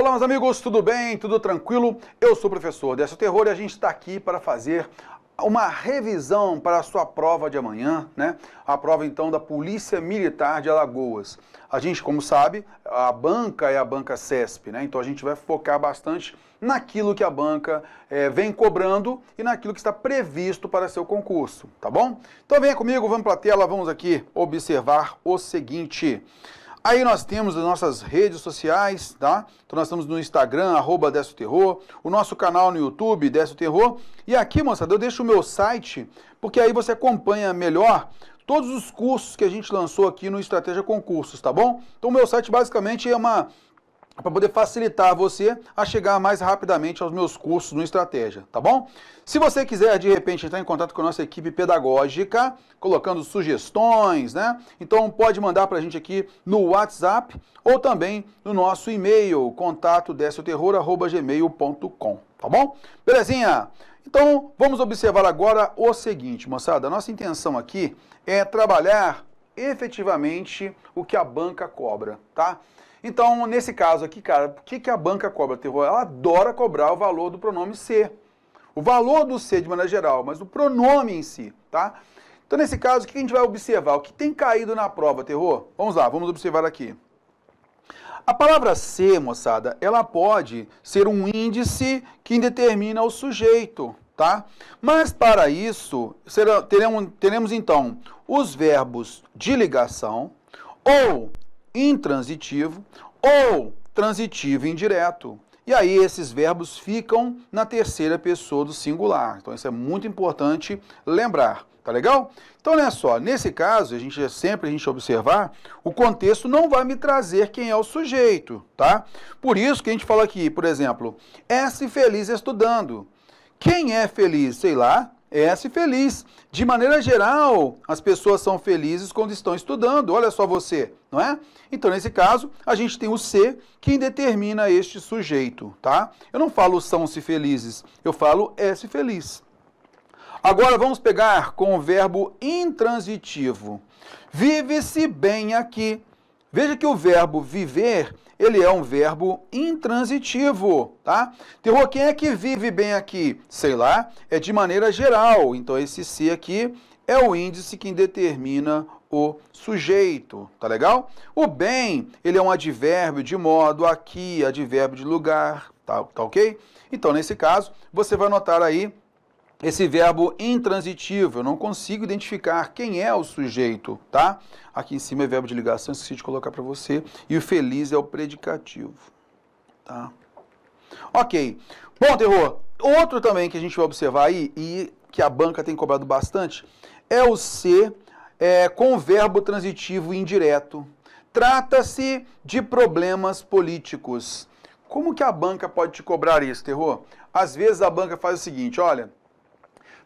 Olá, meus amigos, tudo bem? Tudo tranquilo? Eu sou o professor Décio Terror e a gente está aqui para fazer uma revisão para a sua prova de amanhã, né? A prova então da Polícia Militar de Alagoas. A gente, como sabe, a banca é a banca CESP, né? Então a gente vai focar bastante naquilo que a banca é, vem cobrando e naquilo que está previsto para seu concurso, tá bom? Então venha comigo, vamos para a tela, vamos aqui observar o seguinte. Aí nós temos as nossas redes sociais, tá? Então nós estamos no Instagram, arroba Terror, o nosso canal no YouTube, Décio Terror. E aqui, moçada, eu deixo o meu site, porque aí você acompanha melhor todos os cursos que a gente lançou aqui no Estratégia Concursos, tá bom? Então o meu site basicamente é uma para poder facilitar você a chegar mais rapidamente aos meus cursos no Estratégia, tá bom? Se você quiser, de repente, entrar em contato com a nossa equipe pedagógica, colocando sugestões, né? Então pode mandar para a gente aqui no WhatsApp ou também no nosso e-mail, contato gmail.com, tá bom? Belezinha? Então vamos observar agora o seguinte, moçada, a nossa intenção aqui é trabalhar efetivamente o que a banca cobra, tá? Então, nesse caso aqui, cara, o que, que a banca cobra, Terror? Ela adora cobrar o valor do pronome ser. O valor do ser de maneira geral, mas o pronome em si, tá? Então, nesse caso, o que a gente vai observar? O que tem caído na prova, Terror? Vamos lá, vamos observar aqui. A palavra ser, moçada, ela pode ser um índice que determina o sujeito, tá? Mas para isso, teremos, teremos então os verbos de ligação ou intransitivo ou transitivo indireto. E aí esses verbos ficam na terceira pessoa do singular. Então isso é muito importante lembrar, tá legal? Então olha só, nesse caso, a gente sempre a gente observar, o contexto não vai me trazer quem é o sujeito, tá? Por isso que a gente fala aqui, por exemplo, é se feliz estudando. Quem é feliz, sei lá, S feliz. De maneira geral, as pessoas são felizes quando estão estudando. Olha só você, não é? Então, nesse caso, a gente tem o C que determina este sujeito, tá? Eu não falo são-se felizes, eu falo S feliz. Agora vamos pegar com o verbo intransitivo. Vive-se bem aqui. Veja que o verbo viver ele é um verbo intransitivo, tá? Terror, quem é que vive bem aqui? Sei lá, é de maneira geral. Então, esse se aqui é o índice que determina o sujeito, tá legal? O bem, ele é um advérbio de modo, aqui, advérbio de lugar, tá, tá ok? Então, nesse caso, você vai notar aí esse verbo intransitivo, eu não consigo identificar quem é o sujeito, tá? Aqui em cima é verbo de ligação, esqueci de colocar para você. E o feliz é o predicativo, tá? Ok. Bom, terror, outro também que a gente vai observar aí, e que a banca tem cobrado bastante, é o ser é, com verbo transitivo indireto. Trata-se de problemas políticos. Como que a banca pode te cobrar isso, terror? Às vezes a banca faz o seguinte, olha...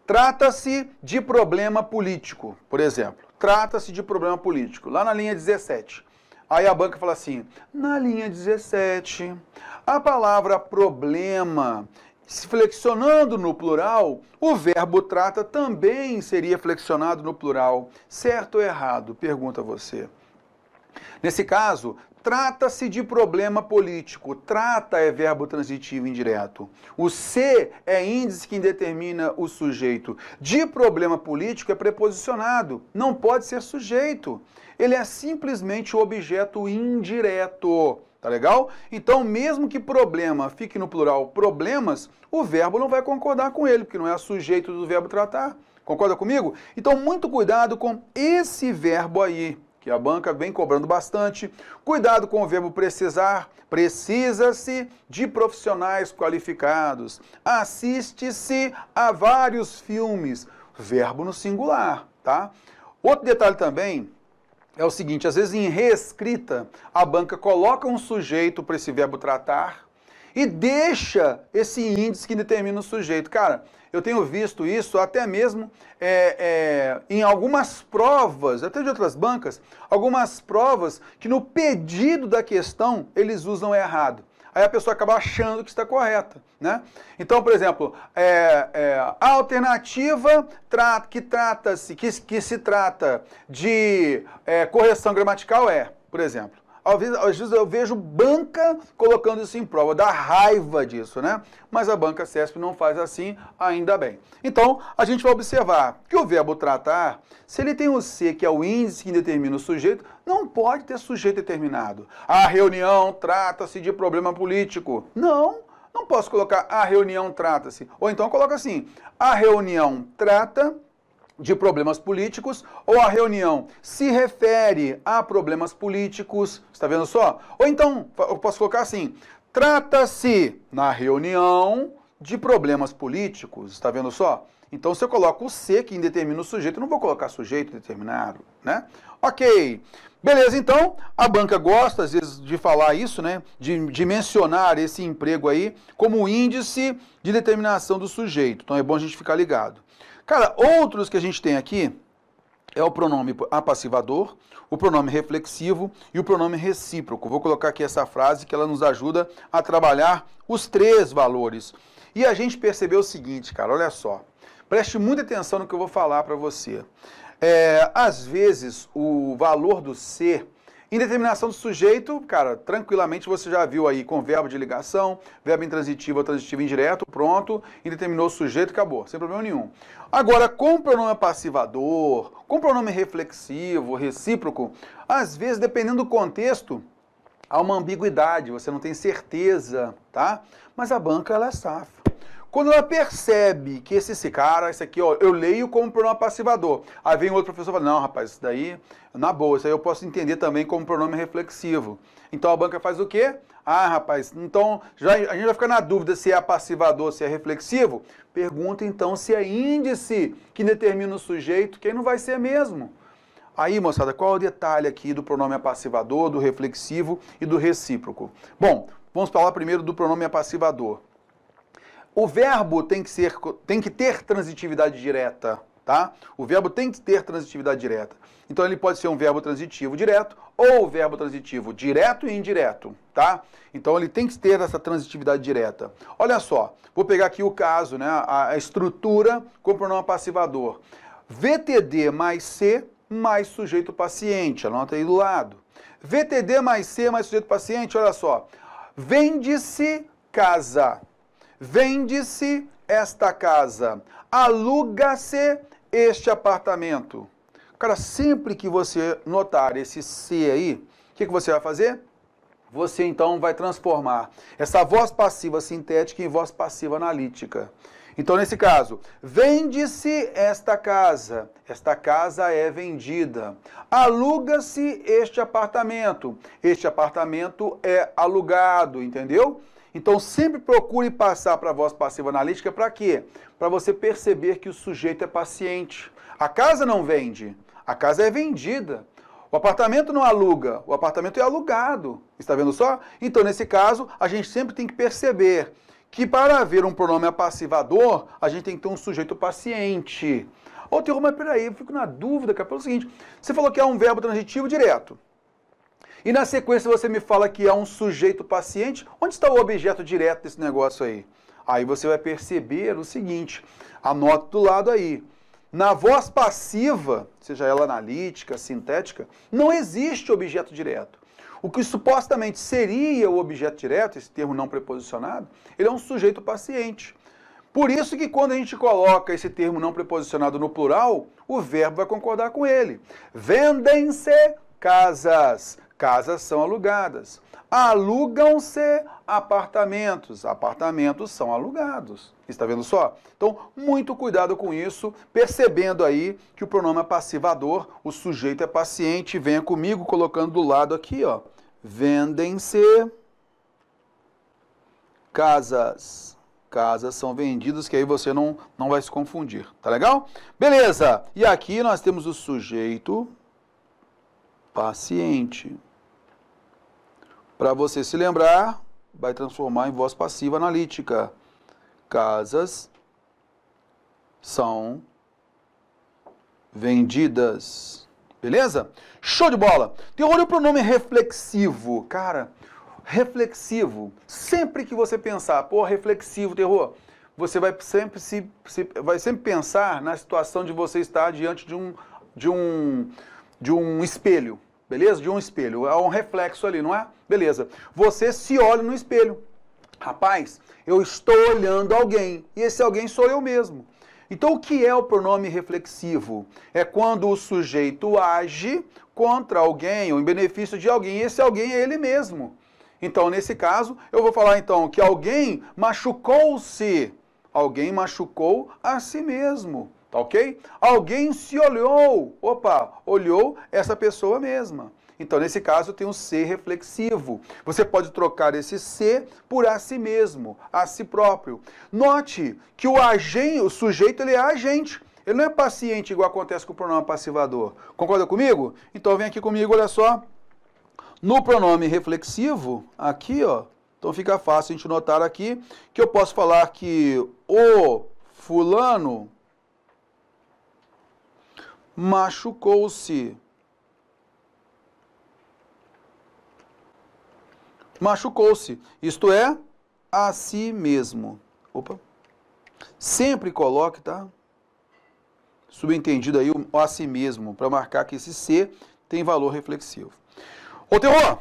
Trata-se de problema político, por exemplo. Trata-se de problema político, lá na linha 17. Aí a banca fala assim: na linha 17, a palavra problema, se flexionando no plural, o verbo trata também seria flexionado no plural. Certo ou errado? Pergunta você. Nesse caso, trata-se de problema político. Trata é verbo transitivo indireto. O ser é índice que determina o sujeito. De problema político é preposicionado, não pode ser sujeito. Ele é simplesmente o objeto indireto. Tá legal? Então, mesmo que problema fique no plural problemas, o verbo não vai concordar com ele, porque não é sujeito do verbo tratar. Concorda comigo? Então, muito cuidado com esse verbo aí que a banca vem cobrando bastante. Cuidado com o verbo precisar. Precisa-se de profissionais qualificados. Assiste-se a vários filmes. Verbo no singular, tá? Outro detalhe também é o seguinte, às vezes em reescrita, a banca coloca um sujeito para esse verbo tratar, e deixa esse índice que determina o sujeito. Cara, eu tenho visto isso até mesmo é, é, em algumas provas, até de outras bancas, algumas provas que no pedido da questão eles usam errado. Aí a pessoa acaba achando que está correta, né? Então, por exemplo, é, é a alternativa que trata-se, que, que, se trata de é, correção gramatical é, por exemplo, às vezes, às vezes eu vejo banca colocando isso em prova, dá raiva disso, né? Mas a banca CESP não faz assim, ainda bem. Então, a gente vai observar que o verbo tratar, se ele tem o C, que é o índice que determina o sujeito, não pode ter sujeito determinado. A reunião trata-se de problema político. Não, não posso colocar a reunião trata-se. Ou então coloca assim, a reunião trata de problemas políticos, ou a reunião se refere a problemas políticos, está vendo só? Ou então, eu posso colocar assim: trata-se na reunião de problemas políticos, está vendo só? Então, se eu coloco o C, que indetermina o sujeito, eu não vou colocar sujeito determinado, né? Ok. Beleza, então, a banca gosta, às vezes, de falar isso, né? De, de mencionar esse emprego aí como índice de determinação do sujeito. Então, é bom a gente ficar ligado. Cara, outros que a gente tem aqui é o pronome apassivador, o pronome reflexivo e o pronome recíproco. Vou colocar aqui essa frase que ela nos ajuda a trabalhar os três valores. E a gente percebeu o seguinte, cara, olha só. Preste muita atenção no que eu vou falar para você. É, às vezes, o valor do ser Indeterminação do sujeito, cara, tranquilamente você já viu aí com verbo de ligação, verbo intransitivo ou transitivo indireto, pronto, indeterminou o sujeito, acabou, sem problema nenhum. Agora, com o pronome passivador, com o pronome reflexivo, recíproco, às vezes, dependendo do contexto, há uma ambiguidade, você não tem certeza, tá? Mas a banca, ela é SAF. Quando ela percebe que esse, esse cara, esse aqui, ó, eu leio como pronome passivador. Aí vem outro professor e fala, não, rapaz, isso daí, na boa, isso aí eu posso entender também como pronome reflexivo. Então a banca faz o quê? Ah, rapaz, então já, a gente vai ficar na dúvida se é passivador, se é reflexivo. Pergunta então se é índice que determina o sujeito, quem não vai ser mesmo. Aí, moçada, qual é o detalhe aqui do pronome apassivador, do reflexivo e do recíproco? Bom, vamos falar primeiro do pronome apassivador. O verbo tem que, ser, tem que ter transitividade direta, tá? O verbo tem que ter transitividade direta. Então ele pode ser um verbo transitivo direto ou verbo transitivo direto e indireto, tá? Então ele tem que ter essa transitividade direta. Olha só, vou pegar aqui o caso, né? A, estrutura com pronome passivador. VTD mais C mais sujeito paciente, anota aí do lado. VTD mais C mais sujeito paciente, olha só. Vende-se casa. Vende-se esta casa, aluga-se este apartamento. Cara, sempre que você notar esse se aí, o que, que você vai fazer? Você então vai transformar essa voz passiva sintética em voz passiva analítica. Então, nesse caso, vende-se esta casa. Esta casa é vendida. Aluga-se este apartamento. Este apartamento é alugado, entendeu? Então sempre procure passar para a voz passiva analítica para quê? Para você perceber que o sujeito é paciente. A casa não vende, a casa é vendida. O apartamento não aluga, o apartamento é alugado. Está vendo só? Então, nesse caso, a gente sempre tem que perceber que para haver um pronome apassivador, a gente tem que ter um sujeito paciente. Ô, Terro, mas peraí, eu fico na dúvida, cara, pelo seguinte, você falou que é um verbo transitivo direto. E na sequência você me fala que há um sujeito paciente. Onde está o objeto direto desse negócio aí? Aí você vai perceber o seguinte: anota do lado aí. Na voz passiva, seja ela analítica, sintética, não existe objeto direto. O que supostamente seria o objeto direto, esse termo não preposicionado, ele é um sujeito paciente. Por isso que quando a gente coloca esse termo não preposicionado no plural, o verbo vai concordar com ele. Vendem-se casas casas são alugadas. Alugam-se apartamentos. Apartamentos são alugados. Está vendo só? Então, muito cuidado com isso, percebendo aí que o pronome é passivador, o sujeito é paciente. Venha comigo colocando do lado aqui, ó. Vendem-se casas. Casas são vendidas, que aí você não, não vai se confundir. Tá legal? Beleza. E aqui nós temos o sujeito paciente. Para você se lembrar, vai transformar em voz passiva analítica. Casas são vendidas. Beleza? Show de bola! Tem então olho para o nome reflexivo. Cara, reflexivo. Sempre que você pensar, pô, reflexivo, terror, você vai sempre, se, se, vai sempre pensar na situação de você estar diante de um, de um, de um espelho beleza? De um espelho, é um reflexo ali, não é? Beleza. Você se olha no espelho. Rapaz, eu estou olhando alguém, e esse alguém sou eu mesmo. Então, o que é o pronome reflexivo? É quando o sujeito age contra alguém ou em benefício de alguém, e esse alguém é ele mesmo. Então, nesse caso, eu vou falar então que alguém machucou-se. Alguém machucou a si mesmo tá ok? Alguém se olhou, opa, olhou essa pessoa mesma. Então, nesse caso, tem um ser reflexivo. Você pode trocar esse ser por a si mesmo, a si próprio. Note que o agente, o sujeito, ele é agente. Ele não é paciente igual acontece com o pronome passivador. Concorda comigo? Então vem aqui comigo, olha só. No pronome reflexivo, aqui, ó, então fica fácil a gente notar aqui que eu posso falar que o fulano machucou-se. Machucou-se, isto é, a si mesmo. Opa. Sempre coloque, tá? Subentendido aí o a si mesmo, para marcar que esse C tem valor reflexivo. Ô, Terror,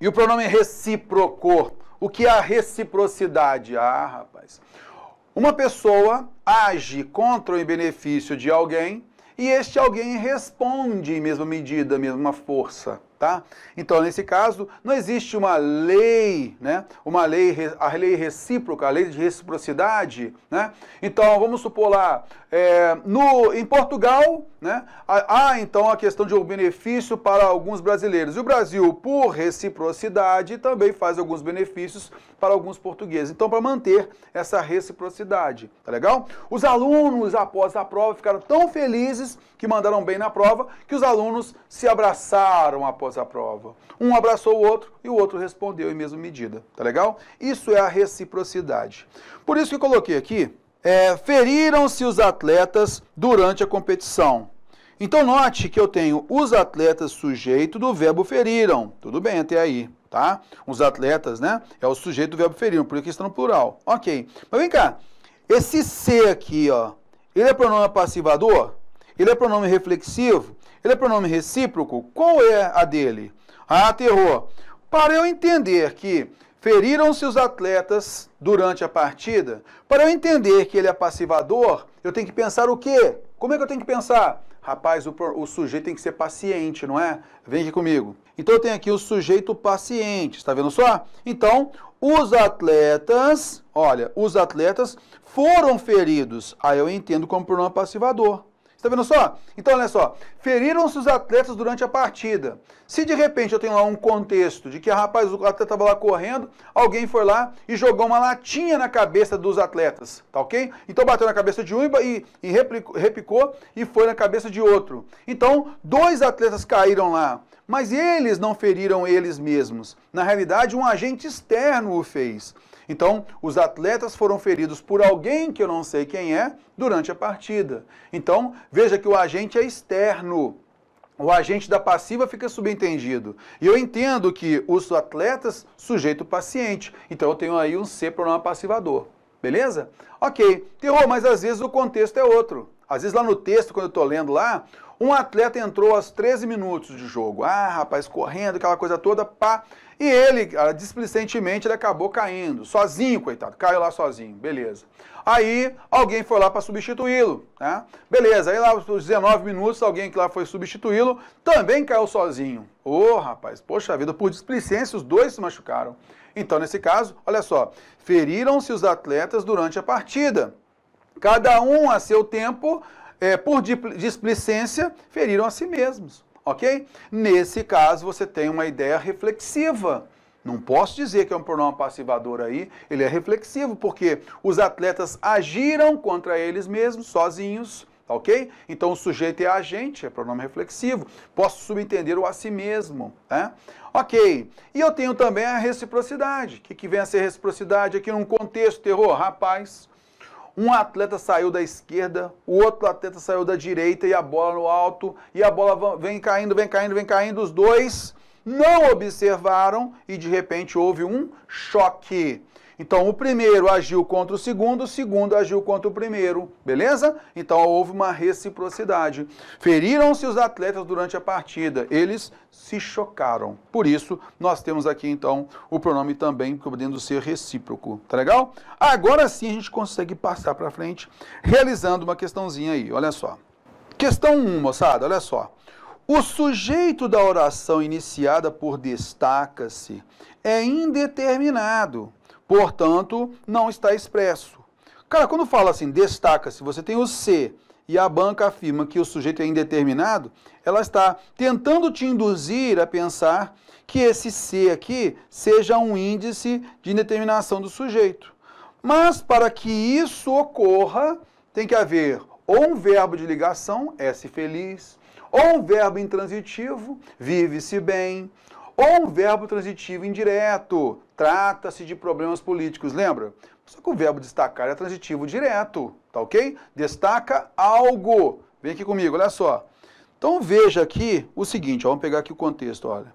e o pronome recíproco? O que é a reciprocidade? Ah, rapaz. Uma pessoa age contra ou em benefício de alguém e este alguém responde em mesma medida, mesma força, tá? Então, nesse caso, não existe uma lei, né? Uma lei, a lei recíproca, a lei de reciprocidade, né? Então, vamos supor lá, é, no, em Portugal, né, há então a questão de um benefício para alguns brasileiros. E o Brasil, por reciprocidade, também faz alguns benefícios para alguns portugueses. Então, para manter essa reciprocidade, tá legal? Os alunos, após a prova, ficaram tão felizes que mandaram bem na prova que os alunos se abraçaram após a prova. Um abraçou o outro e o outro respondeu em mesma medida, tá legal? Isso é a reciprocidade. Por isso que eu coloquei aqui é, feriram-se os atletas durante a competição. Então note que eu tenho os atletas sujeito do verbo feriram. Tudo bem até aí, tá? Os atletas, né? É o sujeito do verbo feriram, por isso está no plural. Ok. Mas vem cá. Esse C aqui, ó, ele é pronome passivador? Ele é pronome reflexivo? Ele é pronome recíproco? Qual é a dele? Ah, terror. Para eu entender que Feriram-se os atletas durante a partida. Para eu entender que ele é passivador, eu tenho que pensar o quê? Como é que eu tenho que pensar? Rapaz, o, o sujeito tem que ser paciente, não é? Vem aqui comigo. Então eu tenho aqui o sujeito paciente, está vendo só? Então, os atletas, olha, os atletas foram feridos. Aí eu entendo como pronome passivador. Tá vendo só? Então, olha só. Feriram-se os atletas durante a partida. Se de repente eu tenho lá um contexto de que, ah, rapaz, o atleta estava lá correndo, alguém foi lá e jogou uma latinha na cabeça dos atletas, tá ok? Então bateu na cabeça de um e, e replicou, repicou e foi na cabeça de outro. Então, dois atletas caíram lá, mas eles não feriram eles mesmos. Na realidade, um agente externo o fez. Então, os atletas foram feridos por alguém que eu não sei quem é durante a partida. Então, veja que o agente é externo. O agente da passiva fica subentendido. E eu entendo que os atletas sujeito paciente. Então eu tenho aí um C pronome passivador. Beleza? Ok. Terror, mas às vezes o contexto é outro. Às vezes lá no texto, quando eu estou lendo lá, um atleta entrou aos 13 minutos de jogo. Ah, rapaz, correndo, aquela coisa toda, pá. E ele, ah, displicentemente, ele acabou caindo. Sozinho, coitado. Caiu lá sozinho. Beleza. Aí, alguém foi lá para substituí-lo. Né? Beleza. Aí, lá os 19 minutos, alguém que lá foi substituí-lo também caiu sozinho. Ô, oh, rapaz, poxa vida, por displicência, os dois se machucaram. Então, nesse caso, olha só. Feriram-se os atletas durante a partida. Cada um a seu tempo é, por displicência, feriram a si mesmos. Ok? Nesse caso, você tem uma ideia reflexiva. Não posso dizer que é um pronome passivador aí, ele é reflexivo, porque os atletas agiram contra eles mesmos, sozinhos, ok? Então o sujeito é agente, é pronome reflexivo. Posso subentender o a si mesmo, né? Ok, e eu tenho também a reciprocidade. O que, que vem a ser reciprocidade aqui num contexto, terror? Rapaz, um atleta saiu da esquerda, o outro atleta saiu da direita e a bola no alto, e a bola vem caindo, vem caindo, vem caindo, os dois não observaram e de repente houve um choque. Então, o primeiro agiu contra o segundo, o segundo agiu contra o primeiro, beleza? Então, houve uma reciprocidade. Feriram-se os atletas durante a partida, eles se chocaram. Por isso, nós temos aqui, então, o pronome também podendo ser recíproco, tá legal? Agora sim a gente consegue passar para frente, realizando uma questãozinha aí, olha só. Questão 1, um, moçada, olha só. O sujeito da oração iniciada por destaca-se é indeterminado Portanto, não está expresso. Cara, quando fala assim, destaca-se, você tem o C e a banca afirma que o sujeito é indeterminado, ela está tentando te induzir a pensar que esse C aqui seja um índice de indeterminação do sujeito. Mas para que isso ocorra, tem que haver ou um verbo de ligação, S feliz, ou um verbo intransitivo, vive-se bem, ou um verbo transitivo indireto, Trata-se de problemas políticos, lembra? Só que o verbo destacar é transitivo direto, tá ok? Destaca algo. Vem aqui comigo, olha só. Então veja aqui o seguinte, ó, vamos pegar aqui o contexto, olha.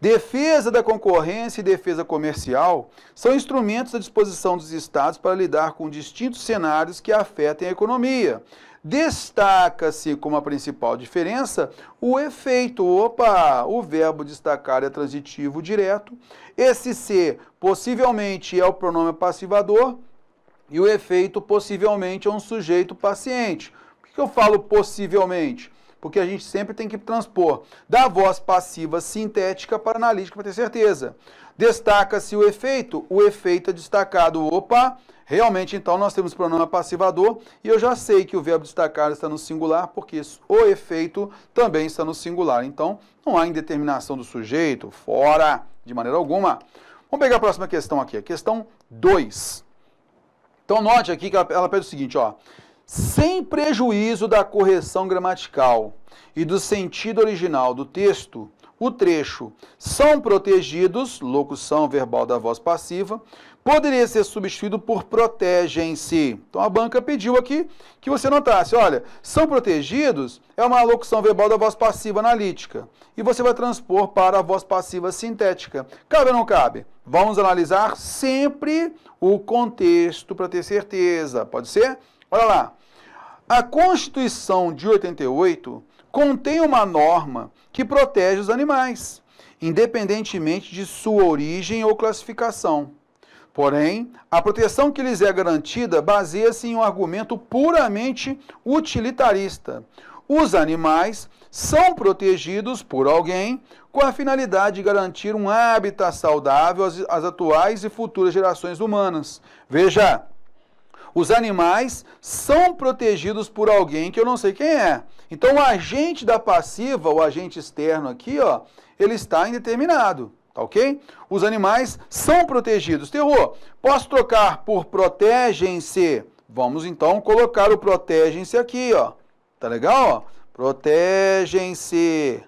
Defesa da concorrência e defesa comercial são instrumentos à disposição dos estados para lidar com distintos cenários que afetem a economia. Destaca-se como a principal diferença o efeito. Opa, o verbo destacar é transitivo direto. Esse ser possivelmente é o pronome passivador e o efeito possivelmente é um sujeito paciente. Por que eu falo possivelmente? Porque a gente sempre tem que transpor da voz passiva sintética para analítica para ter certeza. Destaca-se o efeito, o efeito é destacado, opa, Realmente, então, nós temos o pronome passivador e eu já sei que o verbo destacar está no singular, porque o efeito também está no singular. Então, não há indeterminação do sujeito, fora, de maneira alguma. Vamos pegar a próxima questão aqui, a questão 2. Então, note aqui que ela, ela pede o seguinte, ó sem prejuízo da correção gramatical e do sentido original do texto, o trecho são protegidos, locução verbal da voz passiva, poderia ser substituído por protegem-se. Então a banca pediu aqui que você notasse, olha, são protegidos é uma locução verbal da voz passiva analítica e você vai transpor para a voz passiva sintética. Cabe ou não cabe? Vamos analisar sempre o contexto para ter certeza, pode ser? Olha lá. A Constituição de 88 contém uma norma que protege os animais, independentemente de sua origem ou classificação. Porém, a proteção que lhes é garantida baseia-se em um argumento puramente utilitarista. Os animais são protegidos por alguém com a finalidade de garantir um hábitat saudável às atuais e futuras gerações humanas. Veja, os animais são protegidos por alguém que eu não sei quem é. Então o agente da passiva, o agente externo aqui, ó, ele está indeterminado. Tá ok? Os animais são protegidos. Terror, posso trocar por protegem-se? Vamos então colocar o protegem-se aqui, ó. Tá legal? Protegem-se.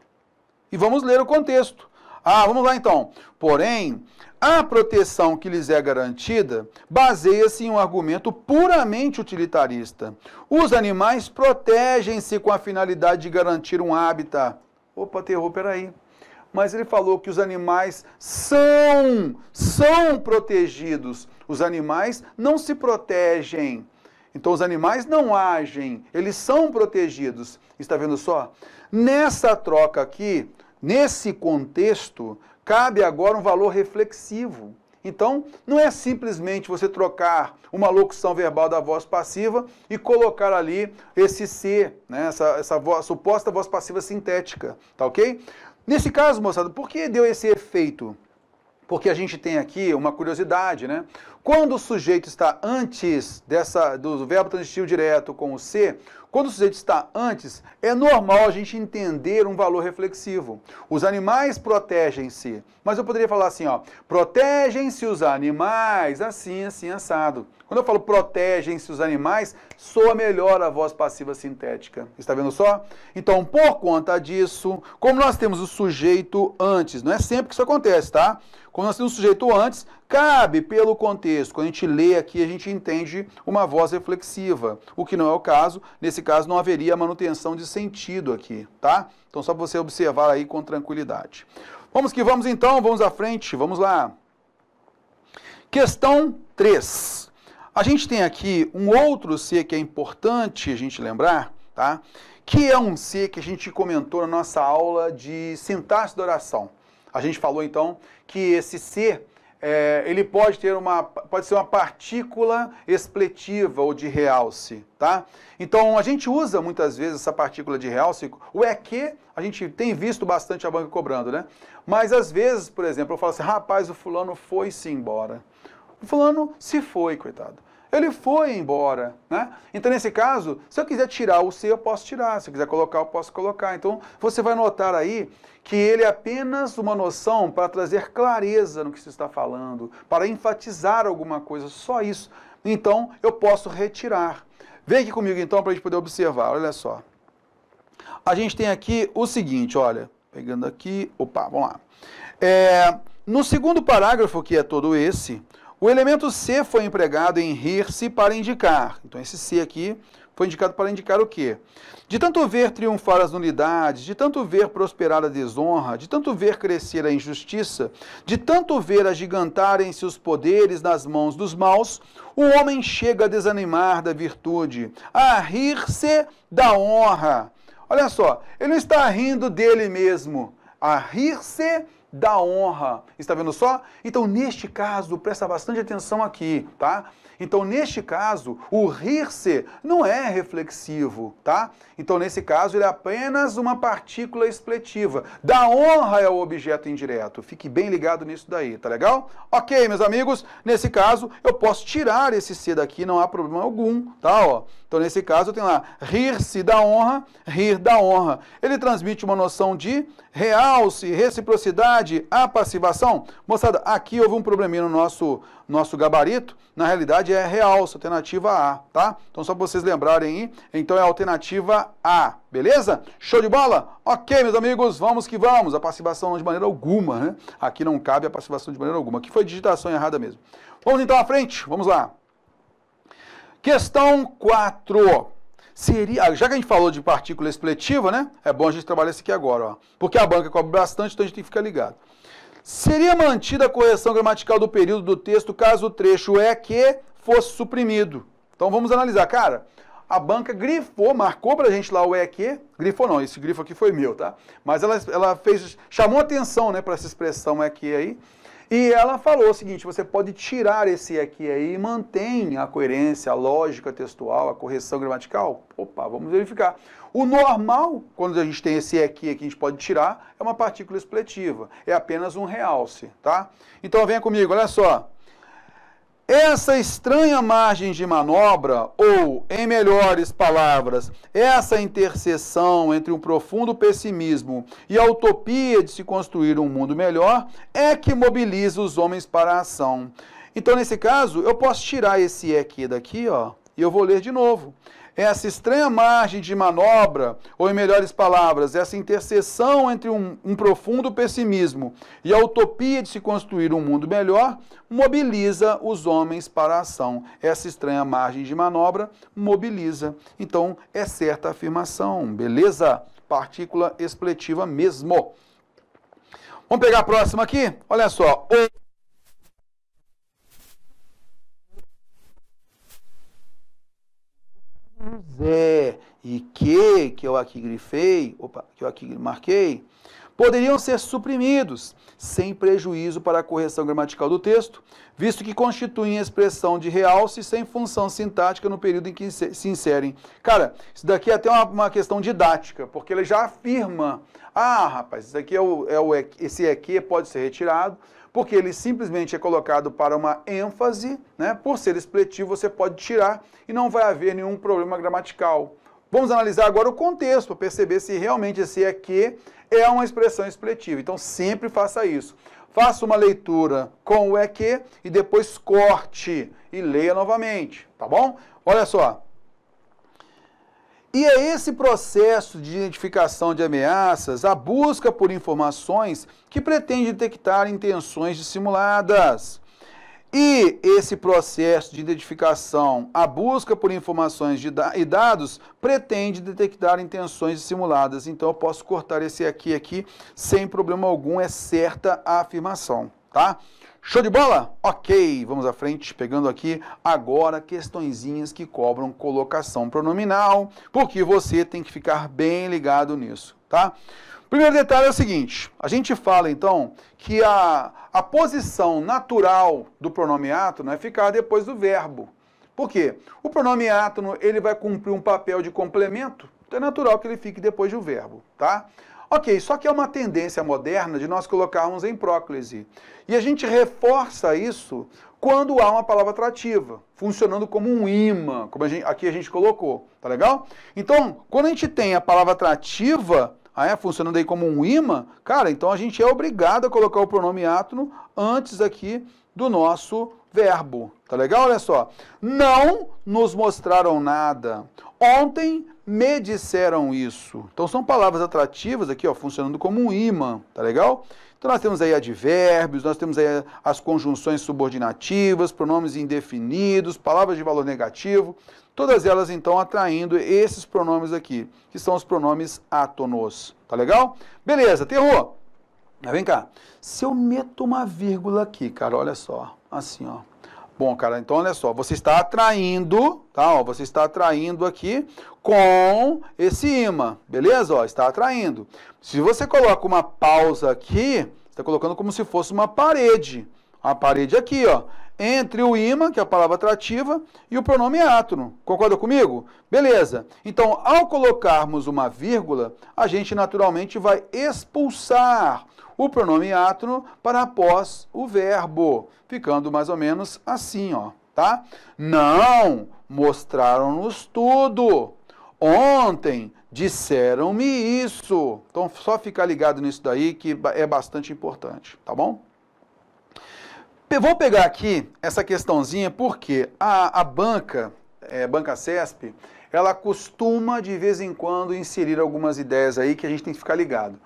E vamos ler o contexto. Ah, vamos lá então. Porém, a proteção que lhes é garantida baseia-se em um argumento puramente utilitarista. Os animais protegem-se com a finalidade de garantir um hábitat. Opa, terror, peraí mas ele falou que os animais são, são protegidos. Os animais não se protegem. Então os animais não agem, eles são protegidos. Está vendo só? Nessa troca aqui, nesse contexto, cabe agora um valor reflexivo. Então, não é simplesmente você trocar uma locução verbal da voz passiva e colocar ali esse ser, né? essa, essa voz, suposta voz passiva sintética, tá ok? Nesse caso, moçada, por que deu esse efeito? Porque a gente tem aqui uma curiosidade, né? Quando o sujeito está antes dessa, do verbo transitivo direto com o ser, quando o sujeito está antes, é normal a gente entender um valor reflexivo. Os animais protegem-se. Mas eu poderia falar assim, ó, protegem-se os animais, assim, assim, assado. Quando eu falo protegem-se os animais, soa melhor a voz passiva sintética. Está vendo só? Então, por conta disso, como nós temos o sujeito antes, não é sempre que isso acontece, tá? Como nós temos o sujeito antes, Cabe, pelo contexto, quando a gente lê aqui, a gente entende uma voz reflexiva, o que não é o caso, nesse caso não haveria manutenção de sentido aqui, tá? Então só para você observar aí com tranquilidade. Vamos que vamos então, vamos à frente, vamos lá. Questão 3. A gente tem aqui um outro ser que é importante a gente lembrar, tá? Que é um ser que a gente comentou na nossa aula de sintaxe da oração. A gente falou então que esse ser é, ele pode ter uma, pode ser uma partícula expletiva ou de realce, tá? Então a gente usa muitas vezes essa partícula de realce, o é que a gente tem visto bastante a banca cobrando, né? Mas às vezes, por exemplo, eu falo assim, rapaz, o fulano foi-se embora. O fulano se foi, coitado ele foi embora, né? Então, nesse caso, se eu quiser tirar o C, eu posso tirar. Se eu quiser colocar, eu posso colocar. Então, você vai notar aí que ele é apenas uma noção para trazer clareza no que se está falando, para enfatizar alguma coisa, só isso. Então, eu posso retirar. Vem aqui comigo, então, para a gente poder observar. Olha só. A gente tem aqui o seguinte, olha. Pegando aqui, opa, vamos lá. É, no segundo parágrafo, que é todo esse, o elemento C foi empregado em rir-se para indicar. Então, esse C aqui foi indicado para indicar o quê? De tanto ver triunfar as nulidades, de tanto ver prosperar a desonra, de tanto ver crescer a injustiça, de tanto ver agigantarem-se os poderes nas mãos dos maus, o homem chega a desanimar da virtude, a rir-se da honra. Olha só, ele não está rindo dele mesmo, a rir-se da honra. Está vendo só? Então, neste caso, presta bastante atenção aqui, tá? Então, neste caso, o rir-se não é reflexivo, tá? Então, nesse caso, ele é apenas uma partícula expletiva. Da honra é o objeto indireto. Fique bem ligado nisso daí, tá legal? Ok, meus amigos, nesse caso, eu posso tirar esse C daqui, não há problema algum, tá? Ó, então, nesse caso, tem lá rir-se da honra, rir da honra. Ele transmite uma noção de realce, reciprocidade, apassivação. Moçada, aqui houve um probleminha no nosso, nosso gabarito. Na realidade, é realce, alternativa A, tá? Então, só para vocês lembrarem aí, então é a alternativa A, beleza? Show de bola? Ok, meus amigos, vamos que vamos. A passivação não de maneira alguma, né? Aqui não cabe a passivação de maneira alguma. Aqui foi digitação errada mesmo. Vamos então à frente, vamos lá. Questão 4. Seria, ah, já que a gente falou de partícula expletiva, né? É bom a gente trabalhar isso aqui agora, ó. Porque a banca cobre bastante, então a gente tem que ficar ligado. Seria mantida a correção gramatical do período do texto caso o trecho é que fosse suprimido. Então vamos analisar, cara. A banca grifou, marcou pra gente lá o é que, grifou não, esse grifo aqui foi meu, tá? Mas ela, ela fez, chamou atenção, né, para essa expressão é que aí, e ela falou o seguinte: você pode tirar esse aqui aí e mantém a coerência, a lógica textual, a correção gramatical. Opa, vamos verificar. O normal, quando a gente tem esse aqui que a gente pode tirar, é uma partícula expletiva, é apenas um realce, tá? Então venha comigo, olha só. Essa estranha margem de manobra, ou, em melhores palavras, essa interseção entre um profundo pessimismo e a utopia de se construir um mundo melhor, é que mobiliza os homens para a ação. Então, nesse caso, eu posso tirar esse é aqui daqui, ó, e eu vou ler de novo. É essa estranha margem de manobra, ou em melhores palavras, essa interseção entre um, um profundo pessimismo e a utopia de se construir um mundo melhor, mobiliza os homens para a ação. Essa estranha margem de manobra mobiliza. Então, é certa a afirmação, beleza? Partícula expletiva mesmo. Vamos pegar a próxima aqui? Olha só. O quiser e que, que eu aqui grifei, opa, que eu aqui marquei, poderiam ser suprimidos, sem prejuízo para a correção gramatical do texto, visto que constituem expressão de realce sem função sintática no período em que se inserem. Cara, isso daqui é até uma, uma questão didática, porque ele já afirma, ah, rapaz, isso aqui é o, é o esse que pode ser retirado, porque ele simplesmente é colocado para uma ênfase, né? por ser expletivo você pode tirar e não vai haver nenhum problema gramatical. Vamos analisar agora o contexto, perceber se realmente esse é que é uma expressão expletiva. Então sempre faça isso. Faça uma leitura com o é que e depois corte e leia novamente, tá bom? Olha só, e é esse processo de identificação de ameaças, a busca por informações que pretende detectar intenções dissimuladas. E esse processo de identificação, a busca por informações da e dados, pretende detectar intenções dissimuladas. Então eu posso cortar esse aqui aqui sem problema algum, é certa a afirmação, tá? Show de bola? Ok, vamos à frente, pegando aqui agora questõezinhas que cobram colocação pronominal, porque você tem que ficar bem ligado nisso, tá? Primeiro detalhe é o seguinte, a gente fala então que a, a posição natural do pronome átono é ficar depois do verbo. Por quê? O pronome átono ele vai cumprir um papel de complemento, então é natural que ele fique depois do verbo, tá? Ok, só que é uma tendência moderna de nós colocarmos em próclise. E a gente reforça isso quando há uma palavra atrativa, funcionando como um imã, como a gente, aqui a gente colocou, tá legal? Então, quando a gente tem a palavra atrativa, aí, ah, é, funcionando aí como um imã, cara, então a gente é obrigado a colocar o pronome átono antes aqui do nosso verbo, tá legal? Olha só, não nos mostraram nada. Ontem me disseram isso. Então são palavras atrativas aqui, ó, funcionando como um imã, tá legal? Então nós temos aí advérbios, nós temos aí as conjunções subordinativas, pronomes indefinidos, palavras de valor negativo, todas elas então atraindo esses pronomes aqui, que são os pronomes átonos, tá legal? Beleza, terror. Mas vem cá, se eu meto uma vírgula aqui, cara, olha só, assim, ó, Bom, cara, então olha só, você está atraindo, tá? Ó, você está atraindo aqui com esse imã, beleza? Ó, está atraindo. Se você coloca uma pausa aqui, está colocando como se fosse uma parede. A parede aqui, ó entre o imã, que é a palavra atrativa, e o pronome é átono. Concorda comigo? Beleza. Então, ao colocarmos uma vírgula, a gente naturalmente vai expulsar o pronome átono para após o verbo, ficando mais ou menos assim, ó, tá? Não mostraram-nos tudo. Ontem disseram-me isso. Então, só ficar ligado nisso daí que é bastante importante, tá bom? Vou pegar aqui essa questãozinha porque a, a banca, é, Banca CESP, ela costuma de vez em quando inserir algumas ideias aí que a gente tem que ficar ligado.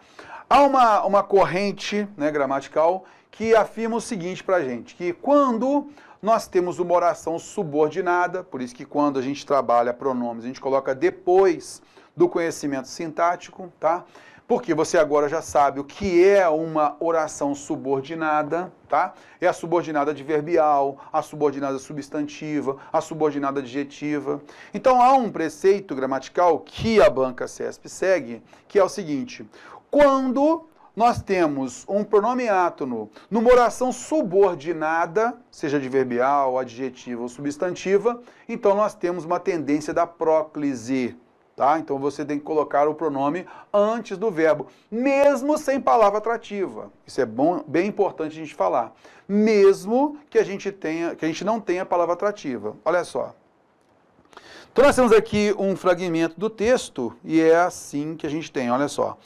Há uma, uma corrente né, gramatical que afirma o seguinte para a gente, que quando nós temos uma oração subordinada, por isso que quando a gente trabalha pronomes, a gente coloca depois do conhecimento sintático, tá? Porque você agora já sabe o que é uma oração subordinada, tá? É a subordinada adverbial, a subordinada substantiva, a subordinada adjetiva. Então há um preceito gramatical que a banca CESP segue, que é o seguinte: quando nós temos um pronome átono numa oração subordinada, seja adverbial, adjetiva ou substantiva, então nós temos uma tendência da próclise tá? Então você tem que colocar o pronome antes do verbo, mesmo sem palavra atrativa. Isso é bom, bem importante a gente falar. Mesmo que a gente tenha, que a gente não tenha palavra atrativa. Olha só. Então nós temos aqui um fragmento do texto e é assim que a gente tem, olha só.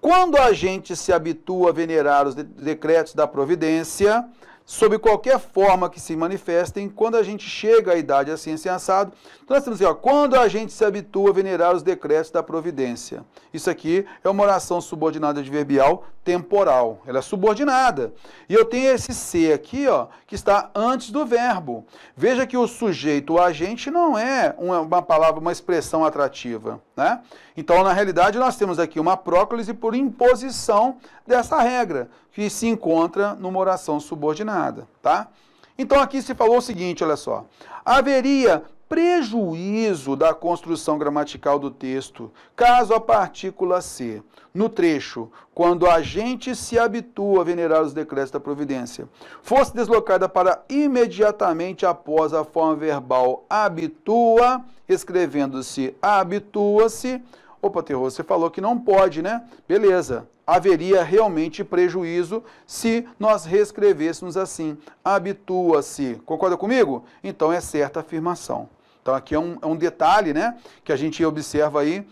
Quando a gente se habitua a venerar os decretos da providência, sob qualquer forma que se manifestem, quando a gente chega à idade assim, assim assado. Então nós temos aqui, assim, ó, quando a gente se habitua a venerar os decretos da providência. Isso aqui é uma oração subordinada adverbial temporal. Ela é subordinada. E eu tenho esse C aqui, ó, que está antes do verbo. Veja que o sujeito, o agente, não é uma, uma palavra, uma expressão atrativa. Né? Então, na realidade, nós temos aqui uma próclise por imposição dessa regra que se encontra numa oração subordinada, tá? Então aqui se falou o seguinte, olha só. Haveria prejuízo da construção gramatical do texto, caso a partícula C, no trecho, quando a gente se habitua a venerar os decretos da providência, fosse deslocada para imediatamente após a forma verbal habitua, escrevendo-se habitua-se. Opa, Terror, você falou que não pode, né? Beleza haveria realmente prejuízo se nós reescrevêssemos assim: habitua-se. Concorda comigo? Então é certa a afirmação. Então aqui é um, é um detalhe né, que a gente observa aí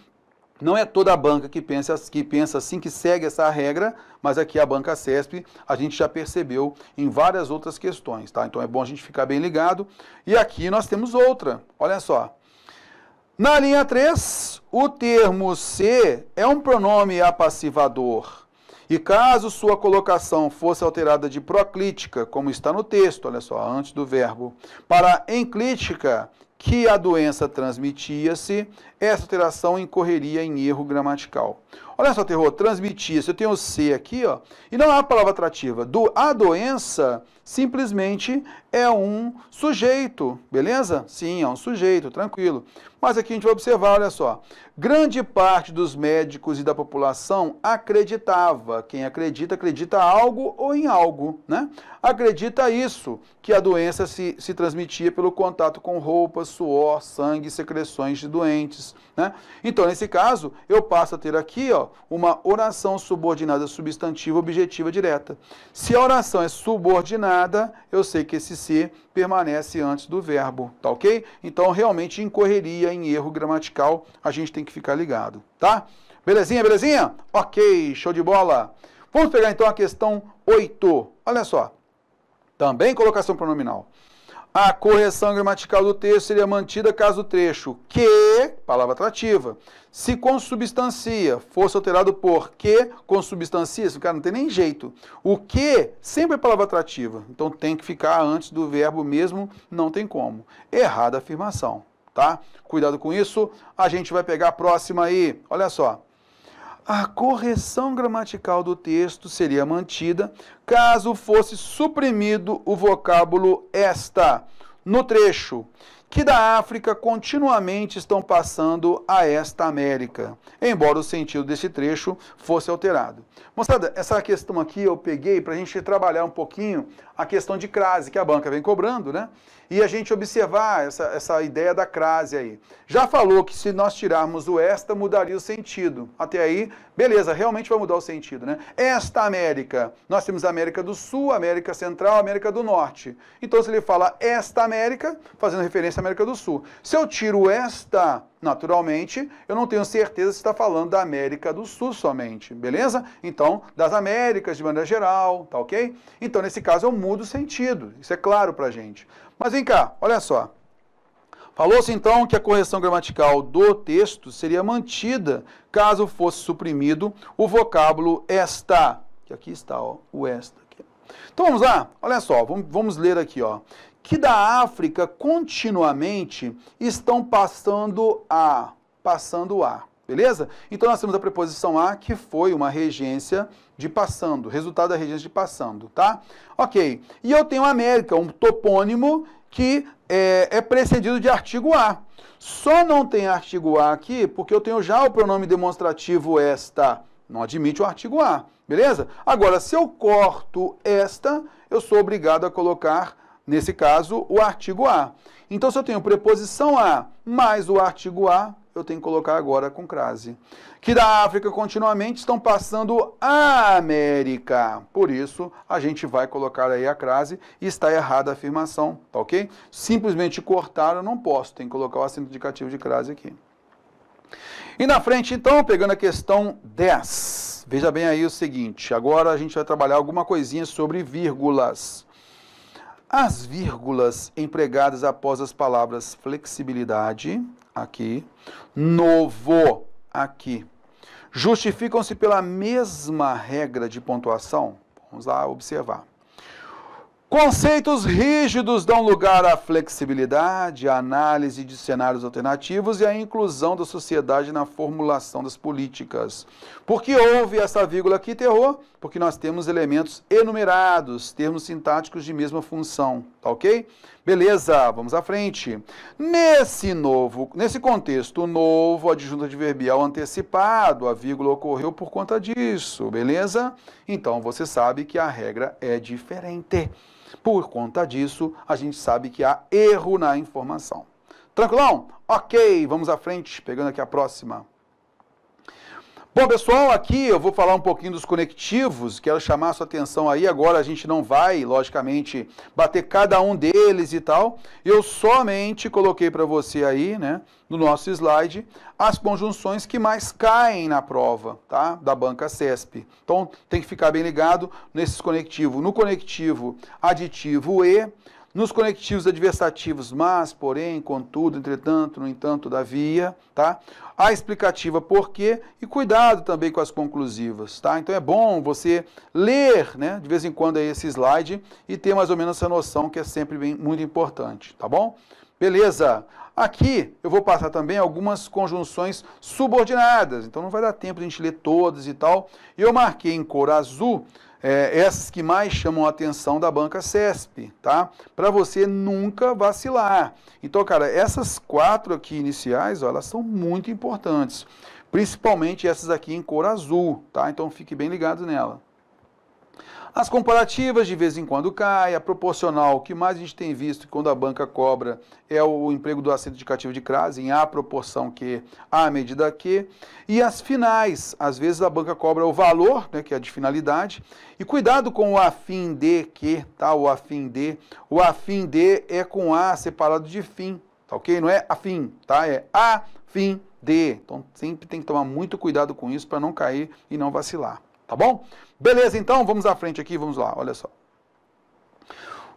não é toda a banca que pensa, que pensa assim, que segue essa regra, mas aqui a banca CESP a gente já percebeu em várias outras questões, tá? Então é bom a gente ficar bem ligado. E aqui nós temos outra, olha só. Na linha 3, o termo se é um pronome apassivador. E caso sua colocação fosse alterada de proclítica, como está no texto, olha só, antes do verbo, para enclítica, que a doença transmitia-se, essa alteração incorreria em erro gramatical. Olha só, terror, transmitir. Se eu tenho C aqui, ó, e não é uma palavra atrativa. Do, a doença simplesmente é um sujeito, beleza? Sim, é um sujeito, tranquilo. Mas aqui a gente vai observar, olha só. Grande parte dos médicos e da população acreditava. Quem acredita, acredita algo ou em algo, né? Acredita isso, que a doença se, se transmitia pelo contato com roupas, suor, sangue, secreções de doentes, né? Então, nesse caso, eu passo a ter aqui, ó, uma oração subordinada substantiva objetiva direta. Se a oração é subordinada, eu sei que esse se permanece antes do verbo, tá ok? Então, realmente incorreria em erro gramatical, a gente tem que ficar ligado, tá? Belezinha, belezinha? Ok, show de bola! Vamos pegar então a questão 8. Olha só, também colocação pronominal a correção gramatical do texto seria mantida caso o trecho que, palavra atrativa, se consubstancia, fosse alterado por que, consubstancia, esse cara não tem nem jeito. O que sempre é palavra atrativa, então tem que ficar antes do verbo mesmo, não tem como. Errada a afirmação, tá? Cuidado com isso, a gente vai pegar a próxima aí, olha só a correção gramatical do texto seria mantida caso fosse suprimido o vocábulo esta no trecho que da África continuamente estão passando a esta América, embora o sentido desse trecho fosse alterado. Moçada, essa questão aqui eu peguei para a gente trabalhar um pouquinho a questão de crase que a banca vem cobrando, né? e a gente observar essa, essa ideia da crase aí. Já falou que se nós tirarmos o esta, mudaria o sentido. Até aí, beleza, realmente vai mudar o sentido, né? Esta América, nós temos América do Sul, América Central, América do Norte. Então, se ele fala esta América, fazendo referência à América do Sul. Se eu tiro esta, naturalmente, eu não tenho certeza se está falando da América do Sul somente, beleza? Então, das Américas de maneira geral, tá ok? Então, nesse caso, eu mudo o sentido. Isso é claro pra gente. Mas vem cá, olha só. Falou-se então que a correção gramatical do texto seria mantida caso fosse suprimido o vocábulo esta, que aqui está, ó, o esta. Aqui. Então vamos lá, olha só, vamos, vamos ler aqui, ó. Que da África continuamente estão passando a, passando a. Beleza? Então nós temos a preposição a, que foi uma regência de passando, resultado da regência de passando, tá? Ok. E eu tenho América, um topônimo que é, é precedido de artigo a. Só não tem artigo a aqui porque eu tenho já o pronome demonstrativo esta. Não admite o artigo a, beleza? Agora, se eu corto esta, eu sou obrigado a colocar nesse caso, o artigo A. Então, se eu tenho preposição A mais o artigo A, eu tenho que colocar agora com crase. Que da África continuamente estão passando a América. Por isso, a gente vai colocar aí a crase e está errada a afirmação, tá ok? Simplesmente cortar eu não posso, tem que colocar o acento indicativo de crase aqui. E na frente, então, pegando a questão 10, veja bem aí o seguinte: agora a gente vai trabalhar alguma coisinha sobre vírgulas. As vírgulas empregadas após as palavras flexibilidade, aqui, novo aqui, justificam-se pela mesma regra de pontuação? Vamos lá observar. Conceitos rígidos dão lugar à flexibilidade, à análise de cenários alternativos e à inclusão da sociedade na formulação das políticas. Por que houve essa vírgula aqui, terror? Porque nós temos elementos enumerados, termos sintáticos de mesma função, tá ok? Beleza, vamos à frente. Nesse novo, nesse contexto novo, adjunto adverbial antecipado, a vírgula ocorreu por conta disso, beleza? Então você sabe que a regra é diferente. Por conta disso, a gente sabe que há erro na informação. Tranquilão? Ok, vamos à frente, pegando aqui a próxima. Bom, pessoal, aqui eu vou falar um pouquinho dos conectivos, quero chamar a sua atenção aí. Agora a gente não vai, logicamente, bater cada um deles e tal. Eu somente coloquei para você aí, né, no nosso slide, as conjunções que mais caem na prova, tá? Da banca CESP. Então tem que ficar bem ligado nesses conectivos. No conectivo aditivo E, nos conectivos adversativos, mas, porém, contudo, entretanto, no entanto, davia, tá? A explicativa por quê e cuidado também com as conclusivas, tá? Então é bom você ler, né, de vez em quando aí esse slide e ter mais ou menos essa noção que é sempre bem, muito importante, tá bom? Beleza? Aqui eu vou passar também algumas conjunções subordinadas, então não vai dar tempo de a gente ler todas e tal. Eu marquei em cor azul é, essas que mais chamam a atenção da banca CESP, tá? Para você nunca vacilar. Então, cara, essas quatro aqui iniciais, ó, elas são muito importantes, principalmente essas aqui em cor azul, tá? Então fique bem ligado nela. As comparativas de vez em quando caem, a proporcional, o que mais a gente tem visto quando a banca cobra é o emprego do assento indicativo de crase, em a proporção que, a medida que. E as finais, às vezes a banca cobra o valor, né, que é de finalidade, e cuidado com o afim de que, tá? O afim de. O afim de é com a separado de fim, tá ok? Não é afim, tá? É a fim de. Então sempre tem que tomar muito cuidado com isso para não cair e não vacilar. Tá bom? Beleza, então, vamos à frente aqui, vamos lá, olha só.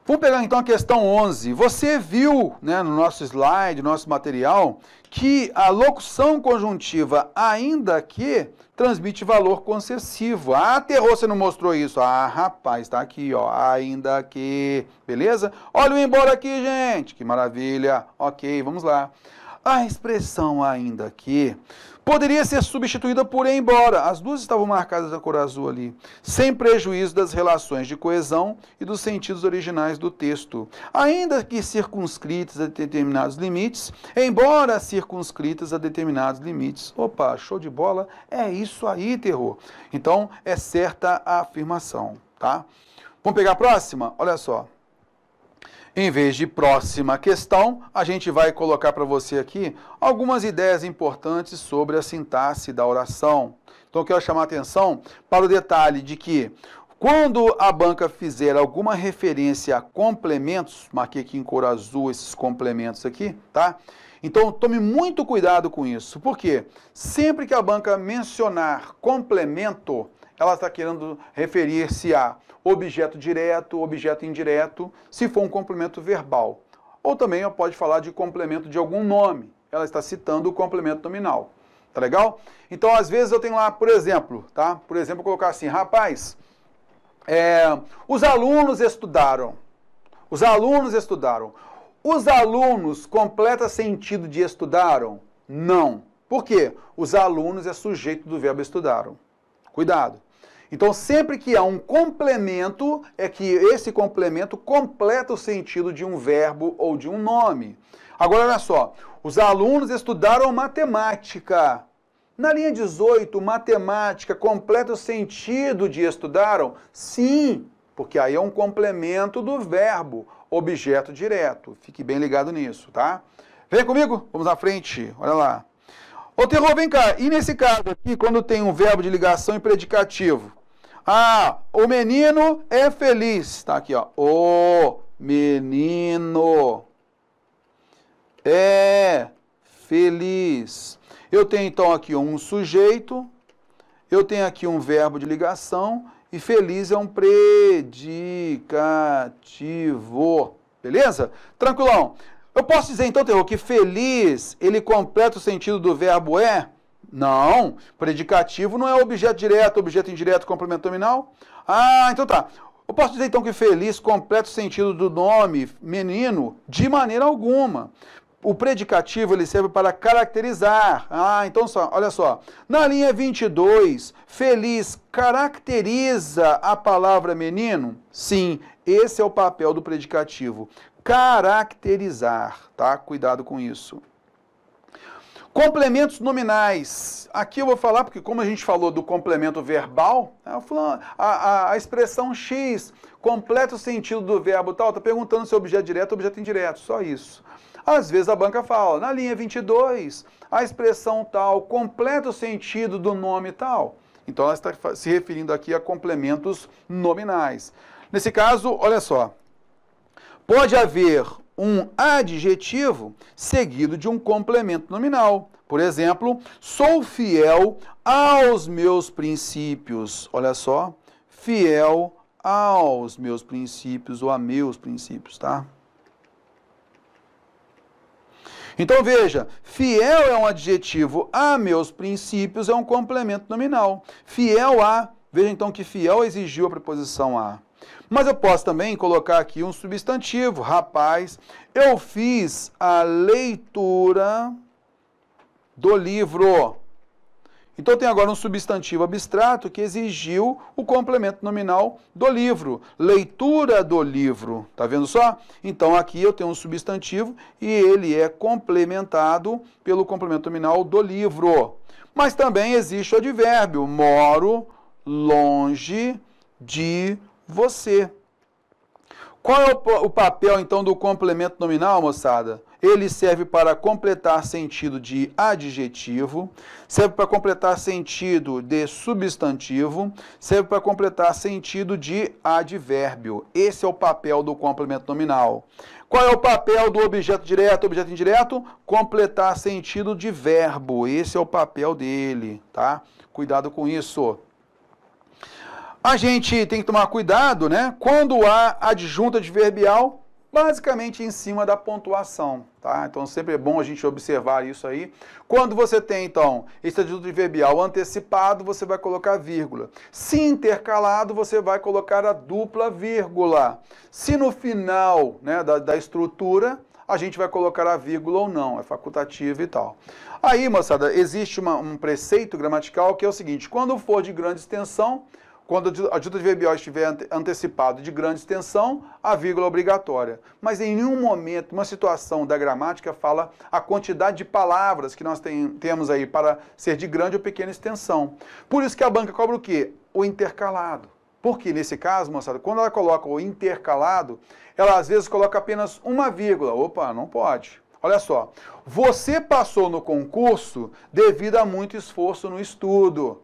Vamos pegar então a questão 11. Você viu né, no nosso slide, no nosso material, que a locução conjuntiva, ainda que, transmite valor concessivo. Ah, aterrou, você não mostrou isso. Ah, rapaz, está aqui, ó. Ainda que. Beleza? Olha o embora aqui, gente. Que maravilha. Ok, vamos lá. A expressão ainda que poderia ser substituída por embora. As duas estavam marcadas na cor azul ali, sem prejuízo das relações de coesão e dos sentidos originais do texto. Ainda que circunscritas a determinados limites, embora circunscritas a determinados limites. Opa, show de bola, é isso aí, terror. Então, é certa a afirmação, tá? Vamos pegar a próxima? Olha só. Em vez de próxima questão, a gente vai colocar para você aqui algumas ideias importantes sobre a sintaxe da oração. Então, eu quero chamar a atenção para o detalhe de que quando a banca fizer alguma referência a complementos, marquei aqui em cor azul esses complementos aqui, tá? Então tome muito cuidado com isso, porque sempre que a banca mencionar complemento, ela está querendo referir-se a objeto direto, objeto indireto, se for um complemento verbal. Ou também ela pode falar de complemento de algum nome. Ela está citando o complemento nominal. Tá legal? Então, às vezes eu tenho lá, por exemplo, tá? Por exemplo, colocar assim, rapaz, é, os alunos estudaram. Os alunos estudaram. Os alunos completa sentido de estudaram? Não. Por quê? Os alunos é sujeito do verbo estudaram. Cuidado. Então, sempre que há um complemento, é que esse complemento completa o sentido de um verbo ou de um nome. Agora, olha só. Os alunos estudaram matemática. Na linha 18, matemática completa o sentido de estudaram? Sim, porque aí é um complemento do verbo objeto direto. Fique bem ligado nisso, tá? Vem comigo, vamos à frente, olha lá. Ô terror, vem cá, e nesse caso aqui, quando tem um verbo de ligação e predicativo? Ah, o menino é feliz, tá aqui, ó. O menino é feliz. Eu tenho então aqui um sujeito, eu tenho aqui um verbo de ligação e feliz é um predicativo. Beleza? Tranquilão. Eu posso dizer então, Terror, que feliz ele completa o sentido do verbo é? Não. Predicativo não é objeto direto, objeto indireto, complemento nominal. Ah, então tá. Eu posso dizer então que feliz completa o sentido do nome menino de maneira alguma o predicativo ele serve para caracterizar. Ah, então só, olha só. Na linha 22, feliz caracteriza a palavra menino? Sim, esse é o papel do predicativo. Caracterizar, tá? Cuidado com isso. Complementos nominais. Aqui eu vou falar, porque como a gente falou do complemento verbal, né, a, a, a expressão X completa o sentido do verbo tal, está perguntando se é objeto direto ou objeto é indireto, só isso. Às vezes a banca fala, na linha 22, a expressão tal completa o sentido do nome tal. Então ela está se referindo aqui a complementos nominais. Nesse caso, olha só, pode haver um adjetivo seguido de um complemento nominal. Por exemplo, sou fiel aos meus princípios. Olha só, fiel aos meus princípios ou a meus princípios, tá? Então veja, fiel é um adjetivo a meus princípios, é um complemento nominal. Fiel a, veja então que fiel exigiu a preposição a. Mas eu posso também colocar aqui um substantivo, rapaz. Eu fiz a leitura do livro. Então tem agora um substantivo abstrato que exigiu o complemento nominal do livro, leitura do livro, tá vendo só? Então aqui eu tenho um substantivo e ele é complementado pelo complemento nominal do livro. Mas também existe o advérbio, moro longe de você. Qual é o, papel então do complemento nominal, moçada? ele serve para completar sentido de adjetivo, serve para completar sentido de substantivo, serve para completar sentido de advérbio. Esse é o papel do complemento nominal. Qual é o papel do objeto direto, objeto indireto? Completar sentido de verbo. Esse é o papel dele, tá? Cuidado com isso. A gente tem que tomar cuidado, né? Quando há adjunto adverbial, basicamente em cima da pontuação, tá? Então sempre é bom a gente observar isso aí. Quando você tem, então, esse adjetivo adverbial antecipado, você vai colocar vírgula. Se intercalado, você vai colocar a dupla vírgula. Se no final né, da, da estrutura, a gente vai colocar a vírgula ou não, é facultativo e tal. Aí, moçada, existe uma, um preceito gramatical que é o seguinte, quando for de grande extensão, quando o de adverbial estiver antecipado de grande extensão, a vírgula é obrigatória. Mas em nenhum momento, uma situação da gramática fala a quantidade de palavras que nós tem, temos aí para ser de grande ou pequena extensão. Por isso que a banca cobra o quê? O intercalado. Porque nesse caso, moçada, quando ela coloca o intercalado, ela às vezes coloca apenas uma vírgula. Opa, não pode. Olha só, você passou no concurso devido a muito esforço no estudo.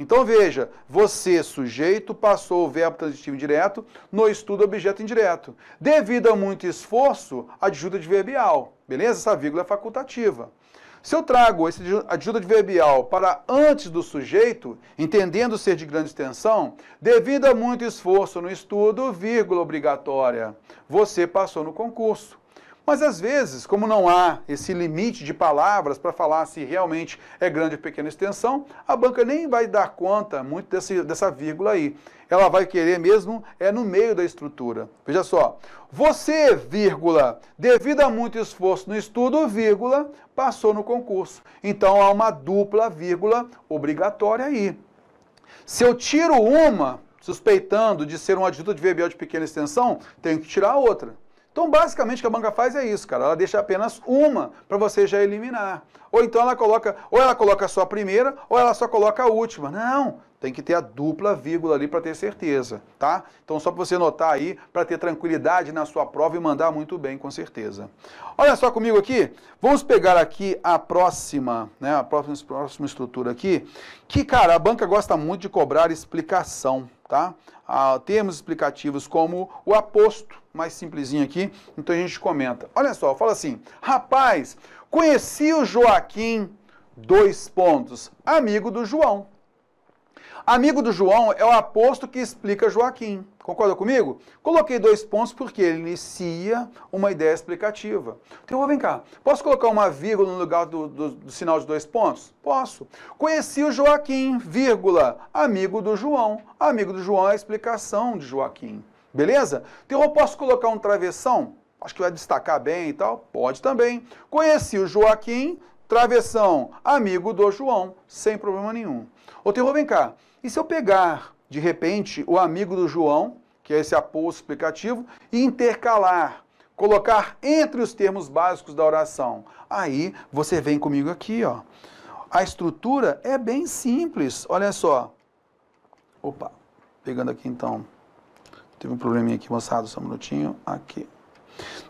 Então veja, você, sujeito, passou o verbo transitivo indireto no estudo objeto indireto. Devido a muito esforço, adjuda adverbial, beleza? Essa vírgula é facultativa. Se eu trago esse adjuda adverbial para antes do sujeito, entendendo ser de grande extensão, devido a muito esforço no estudo, vírgula obrigatória, você passou no concurso. Mas às vezes, como não há esse limite de palavras para falar se realmente é grande ou pequena extensão, a banca nem vai dar conta muito desse, dessa vírgula aí. Ela vai querer mesmo é no meio da estrutura. Veja só. Você, vírgula, devido a muito esforço no estudo, vírgula, passou no concurso. Então há uma dupla vírgula obrigatória aí. Se eu tiro uma, suspeitando de ser um adjunto de VBL de pequena extensão, tenho que tirar a outra. Então, basicamente, o que a banca faz é isso, cara. Ela deixa apenas uma para você já eliminar. Ou então ela coloca, ou ela coloca só a primeira, ou ela só coloca a última. Não, tem que ter a dupla vírgula ali para ter certeza, tá? Então só para você notar aí, para ter tranquilidade na sua prova e mandar muito bem, com certeza. Olha só comigo aqui, vamos pegar aqui a próxima, né, a próxima, próxima estrutura aqui, que, cara, a banca gosta muito de cobrar explicação, tá? Ah, termos explicativos como o aposto, mais simplesinho aqui, então a gente comenta. Olha só, fala assim, rapaz, conheci o Joaquim, dois pontos, amigo do João. Amigo do João é o aposto que explica Joaquim. Concorda comigo? Coloquei dois pontos porque ele inicia uma ideia explicativa. Então, vem cá. Posso colocar uma vírgula no lugar do, do, do sinal de dois pontos? Posso. Conheci o Joaquim, vírgula, amigo do João. Amigo do João é a explicação de Joaquim. Beleza? Então, eu posso colocar um travessão? Acho que vai destacar bem e tal. Pode também. Conheci o Joaquim, travessão, amigo do João, sem problema nenhum. Ô, Terror, vem cá. E se eu pegar, de repente, o amigo do João, que é esse apoio explicativo, e intercalar, colocar entre os termos básicos da oração? Aí você vem comigo aqui, ó. A estrutura é bem simples, olha só. Opa, pegando aqui então. Teve um probleminha aqui, moçada, só um minutinho. Aqui.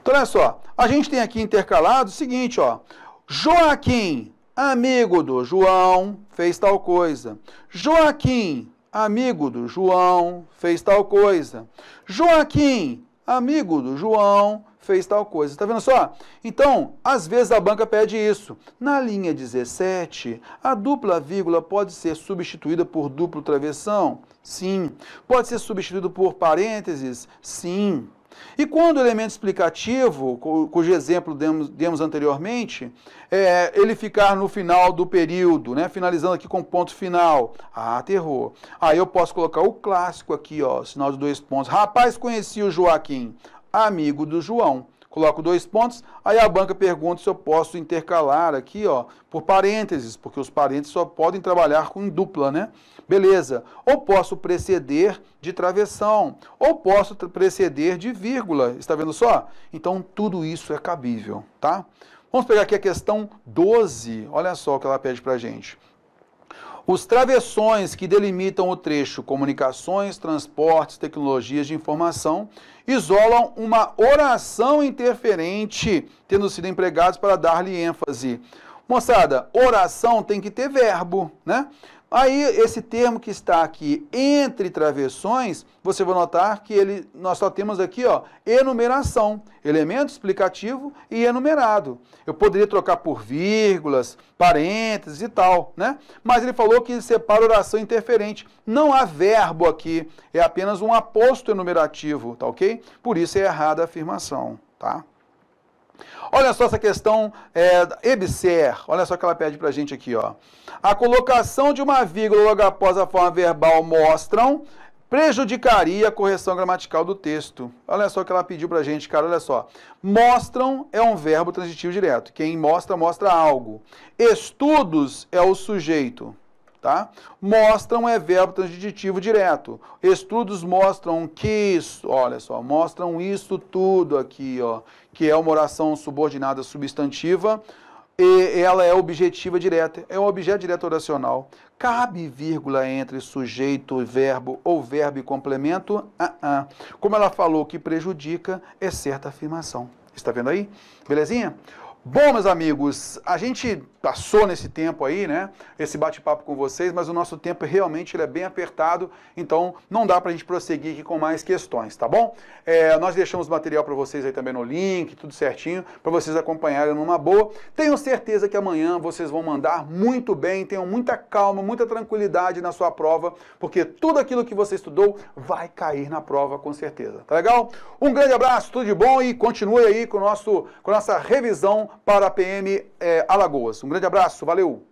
Então, olha só. A gente tem aqui intercalado o seguinte, ó. Joaquim amigo do João, fez tal coisa. Joaquim, amigo do João, fez tal coisa. Joaquim, amigo do João, fez tal coisa. Está vendo só? Então, às vezes a banca pede isso. Na linha 17, a dupla vírgula pode ser substituída por duplo travessão? Sim. Pode ser substituído por parênteses? Sim. E quando o elemento explicativo, cujo exemplo demos, demos anteriormente, é, ele ficar no final do período, né, finalizando aqui com ponto final, ah, terror. Aí eu posso colocar o clássico aqui, ó, sinal de dois pontos. Rapaz, conheci o Joaquim, amigo do João. Coloco dois pontos, aí a banca pergunta se eu posso intercalar aqui, ó, por parênteses, porque os parênteses só podem trabalhar com dupla, né? Beleza. Ou posso preceder de travessão, ou posso preceder de vírgula. Está vendo só? Então tudo isso é cabível, tá? Vamos pegar aqui a questão 12. Olha só o que ela pede para gente. Os travessões que delimitam o trecho comunicações, transportes, tecnologias de informação isolam uma oração interferente, tendo sido empregados para dar-lhe ênfase. Moçada, oração tem que ter verbo, né? Aí, esse termo que está aqui entre travessões, você vai notar que ele, nós só temos aqui ó, enumeração, elemento explicativo e enumerado. Eu poderia trocar por vírgulas, parênteses e tal, né? Mas ele falou que separa oração interferente. Não há verbo aqui, é apenas um aposto enumerativo, tá ok? Por isso é errada a afirmação, tá? Olha só essa questão é, EBSER, olha só o que ela pede para a gente aqui. Ó. A colocação de uma vírgula logo após a forma verbal mostram prejudicaria a correção gramatical do texto. Olha só o que ela pediu para a gente, cara, olha só. Mostram é um verbo transitivo direto. Quem mostra, mostra algo. Estudos é o sujeito tá? Mostram é verbo transitivo direto. Estudos mostram que isso, olha só, mostram isso tudo aqui, ó, que é uma oração subordinada substantiva e ela é objetiva direta, é um objeto direto oracional. Cabe vírgula entre sujeito, verbo ou verbo e complemento? Ah, ah. Como ela falou que prejudica, é certa afirmação. Está vendo aí? Belezinha? Bom, meus amigos, a gente passou nesse tempo aí, né? Esse bate-papo com vocês, mas o nosso tempo realmente é bem apertado, então não dá para a gente prosseguir aqui com mais questões, tá bom? É, nós deixamos material para vocês aí também no link, tudo certinho, para vocês acompanharem numa boa. Tenho certeza que amanhã vocês vão mandar muito bem, tenham muita calma, muita tranquilidade na sua prova, porque tudo aquilo que você estudou vai cair na prova com certeza, tá legal? Um grande abraço, tudo de bom e continue aí com, o nosso, com a nossa revisão para a PM é, eh, Alagoas. Um grande abraço, valeu!